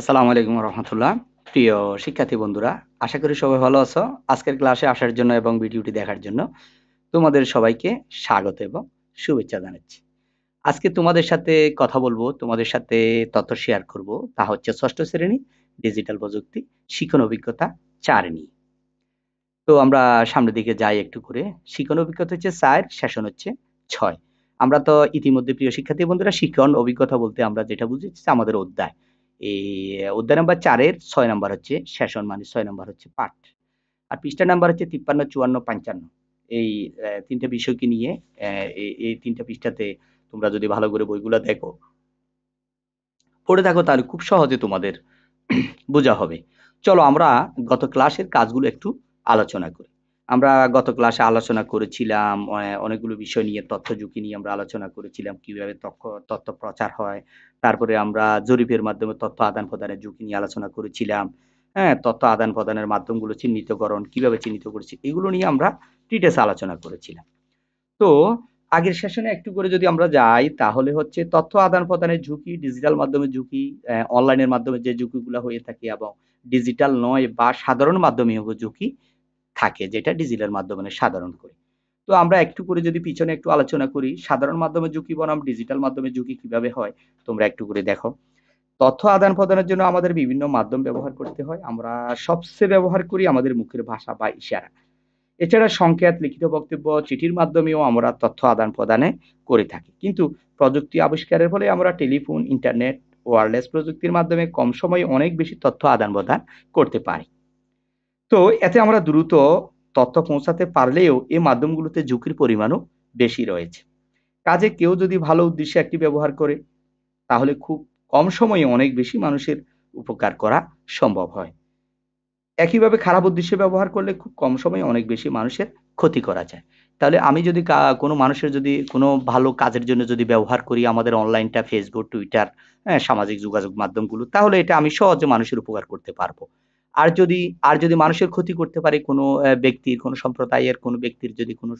আসসালামু আলাইকুম রহমতুল্লাহ প্রিয় শিক্ষার্থী বন্ধুরা আশা করি সবাই ভালো আছো আজকের ক্লাসে আসার জন্য এবং ভিডিওটি দেখার জন্য তোমাদের সবাইকে স্বাগত এবং শুভেচ্ছা জানাচ্ছি আজকে তোমাদের সাথে কথা বলবো তোমাদের সাথে তথ্য শেয়ার করব তা হচ্ছে ষষ্ঠ শ্রেণী ডিজিটাল প্রযুক্তি শিক্ষণ অভিজ্ঞতা চার নিয়ে তো আমরা সামনের দিকে যাই একটু করে শিক্ষণ অভিজ্ঞতা হচ্ছে চার শাসন হচ্ছে ছয় আমরা তো ইতিমধ্যে প্রিয় শিক্ষার্থী বন্ধুরা শিক্ষণ অভিজ্ঞতা বলতে আমরা যেটা বুঝেছি আমাদের অধ্যায় এই অধ্যায় নাম্বার চারের ছয় নাম্বার হচ্ছে সেশন মানে ছয় নাম্বার হচ্ছে পাঠ আর পৃষ্ঠা নাম্বার হচ্ছে তিপ্পান্ন চুয়ান্ন পঞ্চান্ন এই তিনটা বিষয়কে নিয়ে এই তিনটা পৃষ্ঠাতে তোমরা যদি ভালো করে বইগুলো দেখো পড়ে দেখো তাহলে খুব সহজে তোমাদের বোঝা হবে চলো আমরা গত ক্লাসের কাজগুলো একটু আলোচনা করি আমরা গত ক্লাসে আলোচনা করেছিলাম অনেকগুলো বিষয় নিয়ে তথ্য ঝুঁকি নিয়ে আমরা আলোচনা করেছিলাম কিভাবে তথ্য প্রচার হয় তারপরে আমরা জরিপের মাধ্যমে তথ্য আদান প্রদানের ঝুঁকি নিয়ে আলোচনা করেছিলাম হ্যাঁ তথ্য আদান প্রদানের মাধ্যমগুলো চিহ্নিতকরণ কিভাবে চিহ্নিত করেছি এগুলো নিয়ে আমরা ডিটেলস আলোচনা করেছিলাম তো আগের সেশনে একটু করে যদি আমরা যাই তাহলে হচ্ছে তথ্য আদান প্রদানের ঝুঁকি ডিজিটাল মাধ্যমে ঝুঁকি অনলাইনের মাধ্যমে যে ঝুঁকিগুলো হয়ে থাকে এবং ডিজিটাল নয় বা সাধারণ মাধ্যমে ঝুঁকি থাকে যেটা ডিজিটাল মাধ্যমে সাধারণ করে তো আমরা একটু করে যদি পিছনে একটু আলোচনা করি সাধারণ মাধ্যমে ঝুঁকি বনাম ডিজিটাল মাধ্যমে ঝুঁকি কিভাবে হয় তোমরা একটু করে দেখো তথ্য আদান প্রদানের জন্য আমাদের বিভিন্ন মাধ্যম ব্যবহার করতে হয় আমরা সবচেয়ে ব্যবহার করি আমাদের মুখের ভাষা বা ইশারা এছাড়া সংকেত লিখিত বক্তব্য চিঠির মাধ্যমেও আমরা তথ্য আদান প্রদানে করে থাকি কিন্তু প্রযুক্তি আবিষ্কারের ফলে আমরা টেলিফোন ইন্টারনেট ওয়ারলেস প্রযুক্তির মাধ্যমে কম সময়ে অনেক বেশি তথ্য আদান প্রদান করতে পারি তো এতে আমরা দ্রুত তথ্য পৌঁছাতে পারলেও এই মাধ্যমগুলোতে ঝুঁকির পরিমাণও বেশি রয়েছে কাজে কেউ যদি ভালো উদ্দেশ্যে একটি ব্যবহার করে তাহলে খুব কম সময়ে অনেক বেশি মানুষের উপকার করা সম্ভব হয় একইভাবে খারাপ উদ্দেশ্যে ব্যবহার করলে খুব কম সময়ে অনেক বেশি মানুষের ক্ষতি করা যায় তাহলে আমি যদি কোনো মানুষের যদি কোনো ভালো কাজের জন্য যদি ব্যবহার করি আমাদের অনলাইনটা ফেসবুক টুইটার হ্যাঁ সামাজিক যোগাযোগ মাধ্যমগুলো তাহলে এটা আমি সহজে মানুষের উপকার করতে পারবো আর যদি আর যদি মানুষের ক্ষতি করতে পারে কোনো ব্যক্তির কোনো সম্প্রদায়ের কোনো ব্যক্তির যদি কোনো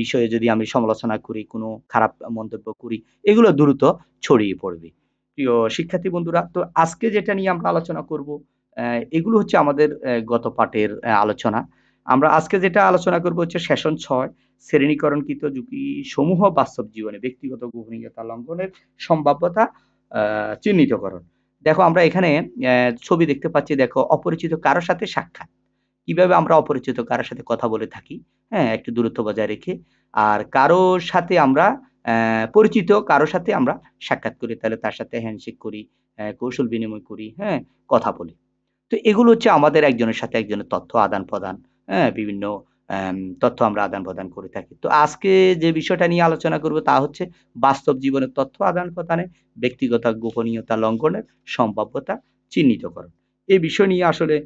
বিষয়ে যদি আমি সমালোচনা করি কোনো খারাপ মন্তব্য করি এগুলো দ্রুত ছড়িয়ে পড়বে প্রিয় শিক্ষার্থী বন্ধুরা তো আজকে যেটা নিয়ে আমরা আলোচনা করব এগুলো হচ্ছে আমাদের গত পাঠের আলোচনা আমরা আজকে যেটা আলোচনা করব হচ্ছে সেশন ছয় শ্রেণীকরণকৃত ঝুঁকি সমূহ বাস্তব জীবনে ব্যক্তিগত গোপনীয়তা লঙ্ঘনের সম্ভাব্যতা চিহ্নিতকরণ দেখো আমরা এখানে ছবি দেখতে পাচ্ছি দেখো অপরিচিত কারোর সাথে সাক্ষাৎ কিভাবে আমরা অপরিচিত কারোর সাথে কথা বলে থাকি হ্যাঁ একটু দূরত্ব বজায় রেখে আর কারোর সাথে আমরা পরিচিত কারোর সাথে আমরা সাক্ষাৎ করি তাহলে তার সাথে হ্যান্ডশেক করি কৌশল বিনিময় করি হ্যাঁ কথা বলি তো এগুলো হচ্ছে আমাদের একজনের সাথে একজনের তথ্য আদান প্রদান হ্যাঁ বিভিন্ন তথ্য আমরা আদান প্রদান করে থাকি তো আজকে যে বিষয়টা নিয়ে আলোচনা করব তা হচ্ছে বাস্তব জীবনের তথ্য আদান প্রদানে ব্যক্তিগত গোপনীয়তা লঙ্ঘনের সম্ভাব্যতা চিহ্নিতকরণ এই বিষয় নিয়ে আসলে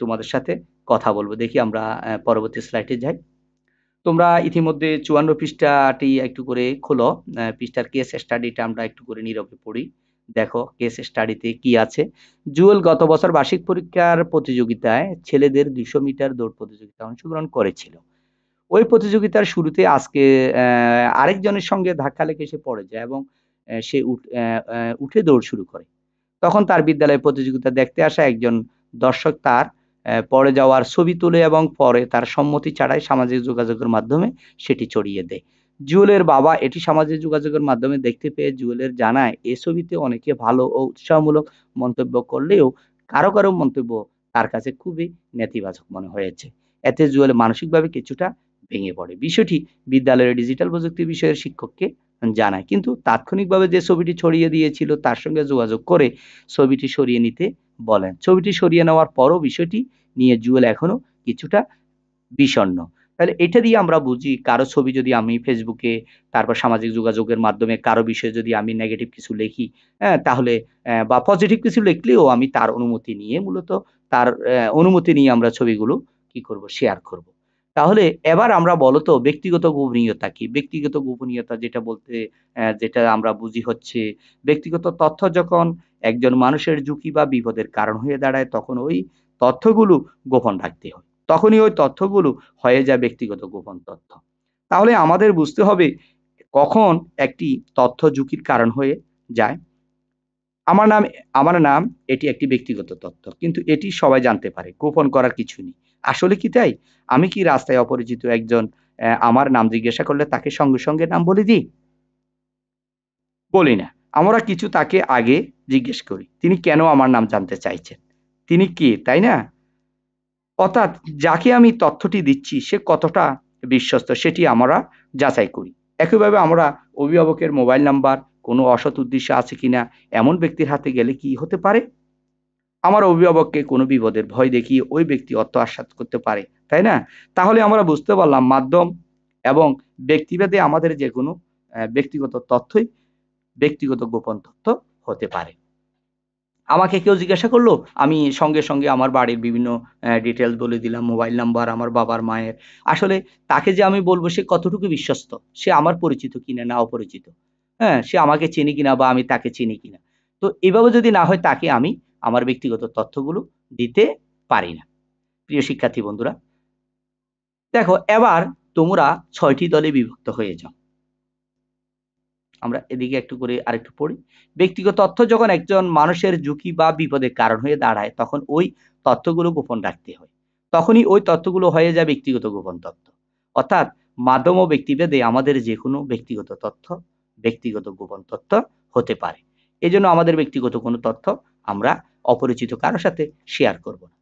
তোমাদের সাথে কথা বলবো দেখি আমরা পরবর্তী স্লাইডে যাই তোমরা ইতিমধ্যে চুয়ান্ন পৃষ্ঠাটি একটু করে খোলো পৃষ্ঠার কেস স্টাডিটা আমরা একটু করে নীরবে পড়ি দেখো কেস স্টাডিতে কি আছে জুয়েল গত বছর বার্ষিক পরীক্ষার প্রতিযোগিতায় ছেলেদের দুইশো মিটার দৌড় প্রতিযোগিতা অংশগ্রহণ করেছিল ওই প্রতিযোগিতার শুরুতে আজকে আরেকজনের সঙ্গে ধাক্কা লেগে সে পড়ে যায় এবং সে উঠে দৌড় শুরু করে তখন তার বিদ্যালয়ে প্রতিযোগিতা দেখতে আসা একজন দর্শক তার পড়ে যাওয়ার ছবি তুলে এবং পরে তার সম্মতি ছাড়াই সামাজিক যোগাযোগের মাধ্যমে সেটি ছড়িয়ে দেয় জুয়েলের বাবা এটি সামাজিক যোগাযোগের মাধ্যমে দেখতে পেয়ে জুয়েলের জানায় এ ছবিতে অনেকে ভালো ও উৎসাহমূলক মন্তব্য করলেও কারো কারো মন্তব্য তার কাছে খুবই নেতিবাচক মনে হয়েছে এতে জুয়েল মানসিকভাবে কিছুটা ভেঙে পড়ে বিষয়টি বিদ্যালয়ের ডিজিটাল প্রযুক্তি বিষয়ের শিক্ষককে জানায় কিন্তু তাৎক্ষণিকভাবে যে ছবিটি ছড়িয়ে দিয়েছিল তার সঙ্গে যোগাযোগ করে ছবিটি সরিয়ে নিতে বলেন ছবিটি সরিয়ে নেওয়ার পরও বিষয়টি নিয়ে জুয়েল এখনও কিছুটা বিষণ্ণ তাহলে এটা দিয়ে আমরা বুঝি কারো ছবি যদি আমি ফেসবুকে তারপর সামাজিক যোগাযোগের মাধ্যমে কারো বিষয়ে যদি আমি নেগেটিভ কিছু লিখি হ্যাঁ তাহলে বা পজিটিভ কিছু লিখলেও আমি তার অনুমতি নিয়ে মূলত তার অনুমতি নিয়ে আমরা ছবিগুলো কি করব শেয়ার করব। তাহলে এবার আমরা বলতো ব্যক্তিগত গোপনীয়তা কি ব্যক্তিগত গোপনীয়তা যেটা বলতে যেটা আমরা বুঝি হচ্ছে ব্যক্তিগত তথ্য যখন একজন মানুষের ঝুঁকি বা বিপদের কারণ হয়ে দাঁড়ায় তখন ওই তথ্যগুলো গোপন রাখতে হয় তখনই ওই তথ্যগুলো হয়ে যায় ব্যক্তিগত গোপন তথ্য তাহলে আমাদের বুঝতে হবে কখন একটি তথ্য ঝুঁকির কারণ হয়ে যায় আমার নাম আমার নাম এটি একটি ব্যক্তিগত তথ্য কিন্তু এটি সবাই জানতে পারে গোপন করার কিছু নেই আসলে কি তাই আমি কি রাস্তায় অপরিচিত একজন আমার নাম জিজ্ঞাসা করলে তাকে সঙ্গে সঙ্গে নাম বলে দিই বলি না আমরা কিছু তাকে আগে জিজ্ঞেস করি তিনি কেন আমার নাম জানতে চাইছেন তিনি কে তাই না অর্থাৎ যাকে আমি তথ্যটি দিচ্ছি সে কতটা বিশ্বস্ত সেটি আমরা যাচাই করি একইভাবে আমরা অভিভাবকের মোবাইল নাম্বার কোনো অসৎ উদ্দেশ্যে আছে কিনা এমন ব্যক্তির হাতে গেলে কি হতে পারে আমার অভিভাবককে কোনো বিপদের ভয় দেখিয়ে ওই ব্যক্তি অর্থ আস্বাদ করতে পারে তাই না তাহলে আমরা বুঝতে পারলাম মাধ্যম এবং ব্যক্তিভেদে আমাদের যে কোনো ব্যক্তিগত তথ্যই ব্যক্তিগত গোপন তথ্য হতে পারে আমাকে কেউ জিজ্ঞাসা করলো আমি সঙ্গে সঙ্গে আমার বাড়ির বিভিন্ন ডিটেলস বলে দিলাম মোবাইল নাম্বার আমার বাবার মায়ের আসলে তাকে যে আমি বলবো সে কতটুকু বিশ্বস্ত সে আমার পরিচিত কিনা না অপরিচিত হ্যাঁ সে আমাকে চিনি কিনা বা আমি তাকে চিনি কিনা তো এভাবে যদি না হয় তাকে আমি আমার ব্যক্তিগত তথ্যগুলো দিতে পারি না প্রিয় শিক্ষার্থী বন্ধুরা দেখো এবার তোমরা ছয়টি দলে বিভক্ত হয়ে যাও আমরা এদিকে একটু করে আরেকটু পড়ি ব্যক্তিগত তথ্য যখন একজন মানুষের ঝুঁকি বা বিপদের কারণ হয়ে দাঁড়ায় তখন ওই তথ্যগুলো গোপন রাখতে হয় তখনই ওই তথ্যগুলো হয়ে যায় ব্যক্তিগত গোপন তথ্য অর্থাৎ মাধ্যম ও ব্যক্তিভেদে আমাদের যে কোনো ব্যক্তিগত তথ্য ব্যক্তিগত গোপন তথ্য হতে পারে এজন্য আমাদের ব্যক্তিগত কোনো তথ্য আমরা অপরিচিত কারোর সাথে শেয়ার করব না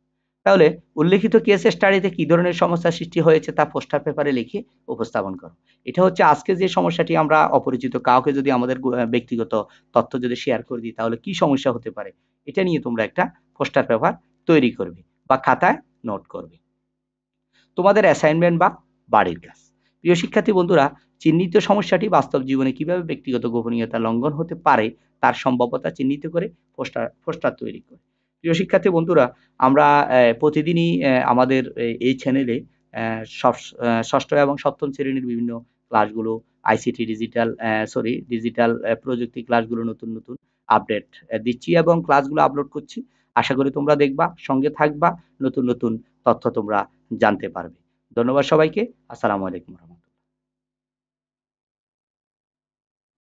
তাহলে উল্লেখিত কেস স্টাডিতে কি ধরনের সমস্যা সৃষ্টি হয়েছে তা পোস্টার পেপারে লিখে উপস্থাপন করো এটা হচ্ছে আজকে যে সমস্যাটি আমরা অপরিচিত কাউকে যদি আমাদের ব্যক্তিগত তথ্য যদি শেয়ার করে দিই তাহলে কি সমস্যা হতে পারে এটা নিয়ে তোমরা একটা পোস্টার পেপার তৈরি করবে বা খাতায় নোট করবে তোমাদের অ্যাসাইনমেন্ট বা বাড়ির কাজ প্রিয় শিক্ষার্থী বন্ধুরা চিহ্নিত সমস্যাটি বাস্তব জীবনে কিভাবে ব্যক্তিগত গোপনীয়তা লঙ্ঘন হতে পারে তার সম্ভাব্যতা চিহ্নিত করে পোস্টার পোস্টার তৈরি করে প্রিয় শিক্ষার্থী বন্ধুরা আমরা প্রতিদিনই আমাদের এই চ্যানেলে ষষ্ঠ এবং সপ্তম শ্রেণীর বিভিন্ন ক্লাসগুলো আইসিটি ডিজিটাল সরি ডিজিটাল প্রযুক্তি ক্লাসগুলো নতুন নতুন আপডেট দিচ্ছি এবং ক্লাসগুলো আপলোড করছি আশা করি তোমরা দেখবা সঙ্গে থাকবা নতুন নতুন তথ্য তোমরা জানতে পারবে ধন্যবাদ সবাইকে আসসালামু আলাইকুম